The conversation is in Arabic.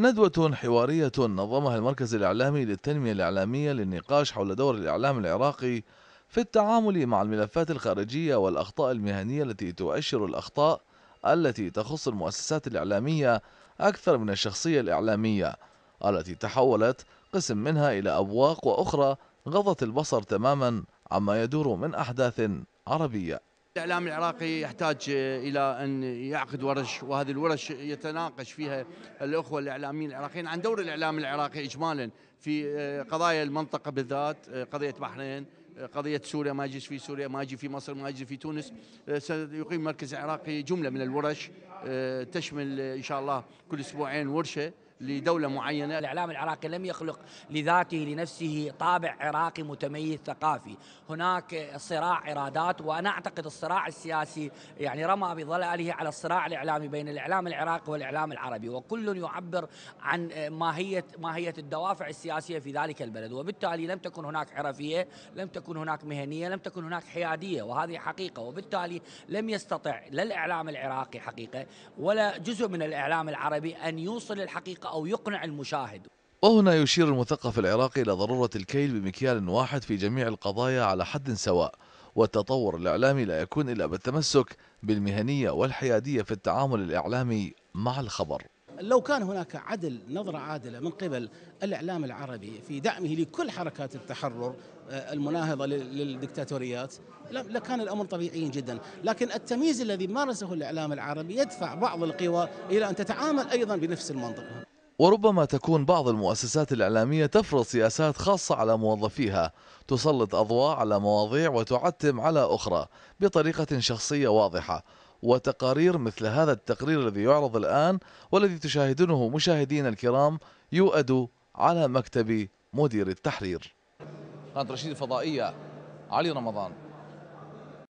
ندوة حوارية نظمها المركز الإعلامي للتنمية الإعلامية للنقاش حول دور الإعلام العراقي في التعامل مع الملفات الخارجية والأخطاء المهنية التي تؤشر الأخطاء التي تخص المؤسسات الإعلامية أكثر من الشخصية الإعلامية التي تحولت قسم منها إلى أبواق وأخرى غضت البصر تماما عما يدور من أحداث عربية الإعلام العراقي يحتاج آه، إلى أن يعقد ورش وهذه الورش يتناقش فيها الأخوة الإعلاميين العراقيين عن دور الإعلام العراقي إجمالا في آه، قضايا المنطقة بالذات آه، قضية بحرين قضية سوريا ما يجيش في سوريا ما يجي في مصر ما يجي في تونس سيقيم مركز عراقي جملة من الورش تشمل إن شاء الله كل أسبوعين ورشة لدولة معينة الإعلام العراقي لم يخلق لذاته لنفسه طابع عراقي متميز ثقافي هناك صراع إرادات وأنا أعتقد الصراع السياسي يعني رمى بظلاله على الصراع الإعلامي بين الإعلام العراقي والإعلام العربي وكل يعبر عن ماهية, ماهية الدوافع السياسية في ذلك البلد وبالتالي لم تكن هناك حرفية لم تكن هناك مهنية لم تكن هناك حيادية وهذه حقيقة وبالتالي لم يستطع لا الإعلام العراقي حقيقة ولا جزء من الإعلام العربي أن يوصل الحقيقة أو يقنع المشاهد وهنا يشير المثقف العراقي إلى ضرورة الكيل بمكيال واحد في جميع القضايا على حد سواء والتطور الإعلامي لا يكون إلا بالتمسك بالمهنية والحيادية في التعامل الإعلامي مع الخبر لو كان هناك عدل نظرة عادلة من قبل الإعلام العربي في دعمه لكل حركات التحرر آه، المناهضة للدكتاتوريات لكان الأمر طبيعي جدا لكن التمييز الذي مارسه الإعلام العربي يدفع بعض القوى إلى أن تتعامل أيضا بنفس المنطق وربما تكون بعض المؤسسات الإعلامية تفرض سياسات خاصة على موظفيها تسلط أضواء على مواضيع وتعتم على أخرى بطريقة شخصية واضحة وتقارير مثل هذا التقرير الذي يعرض الآن والذي تشاهدونه مشاهدين الكرام يؤد على مكتب مدير التحرير قناة رشيد الفضائية علي رمضان